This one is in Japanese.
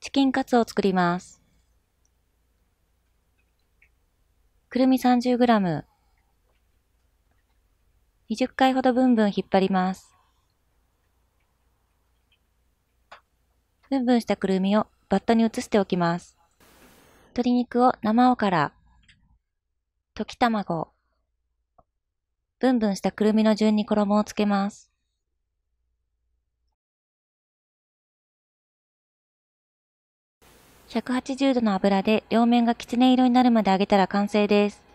チキンカツを作ります。くるみ 30g。20回ほどブンブン引っ張ります。ブンブンしたくるみをバットに移しておきます。鶏肉を生おから、溶き卵、ブンブンしたくるみの順に衣をつけます。180度の油で両面がきつね色になるまで揚げたら完成です。